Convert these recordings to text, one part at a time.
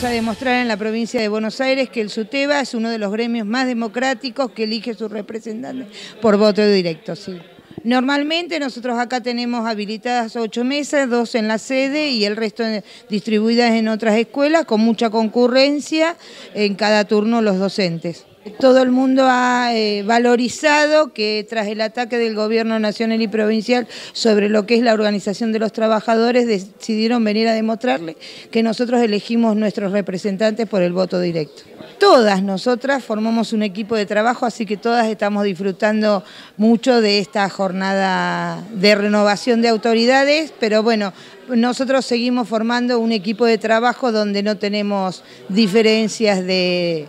Vamos a demostrar en la provincia de Buenos Aires que el SUTEBA es uno de los gremios más democráticos que elige sus representantes por voto directo, sí. Normalmente nosotros acá tenemos habilitadas ocho mesas, dos en la sede y el resto distribuidas en otras escuelas con mucha concurrencia en cada turno los docentes. Todo el mundo ha eh, valorizado que tras el ataque del gobierno nacional y provincial sobre lo que es la organización de los trabajadores, decidieron venir a demostrarle que nosotros elegimos nuestros representantes por el voto directo. Todas nosotras formamos un equipo de trabajo, así que todas estamos disfrutando mucho de esta jornada de renovación de autoridades, pero bueno, nosotros seguimos formando un equipo de trabajo donde no tenemos diferencias de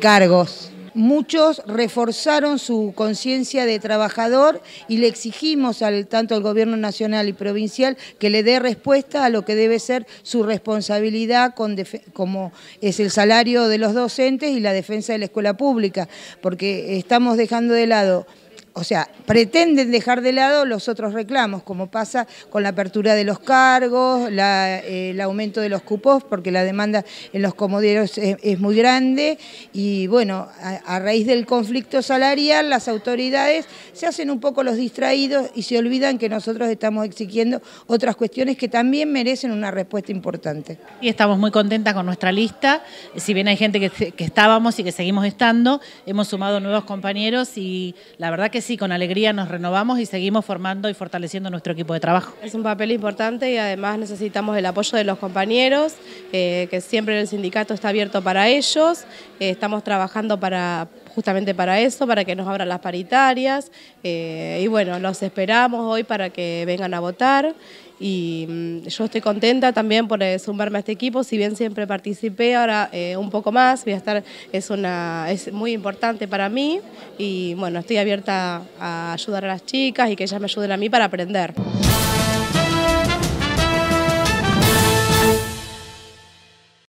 cargos. Muchos reforzaron su conciencia de trabajador y le exigimos al, tanto al gobierno nacional y provincial que le dé respuesta a lo que debe ser su responsabilidad con como es el salario de los docentes y la defensa de la escuela pública, porque estamos dejando de lado o sea, pretenden dejar de lado los otros reclamos, como pasa con la apertura de los cargos, eh, el aumento de los cupos, porque la demanda en los comoderos es, muy grande, y bueno, a, raíz del conflicto salarial, las autoridades se hacen un poco los distraídos y se olvidan que nosotros estamos exigiendo otras cuestiones que también merecen una respuesta importante. Y estamos muy contentas con nuestra lista, si bien hay gente que, que estábamos y que seguimos estando, hemos sumado nuevos compañeros y la verdad que y con alegría nos renovamos y seguimos formando y fortaleciendo nuestro equipo de trabajo. Es un papel importante y además necesitamos el apoyo de los compañeros, eh, que siempre el sindicato está abierto para ellos. Eh, estamos trabajando para justamente para eso, para que nos abran las paritarias. Eh, y bueno, los esperamos hoy para que vengan a votar. Y mm, yo estoy contenta también por eh, sumarme a este equipo, si bien siempre participé, ahora eh, un poco más, voy a estar, es, una, es muy importante para mí y bueno, estoy abierta a ayudar a las chicas y que ellas me ayuden a mí para aprender.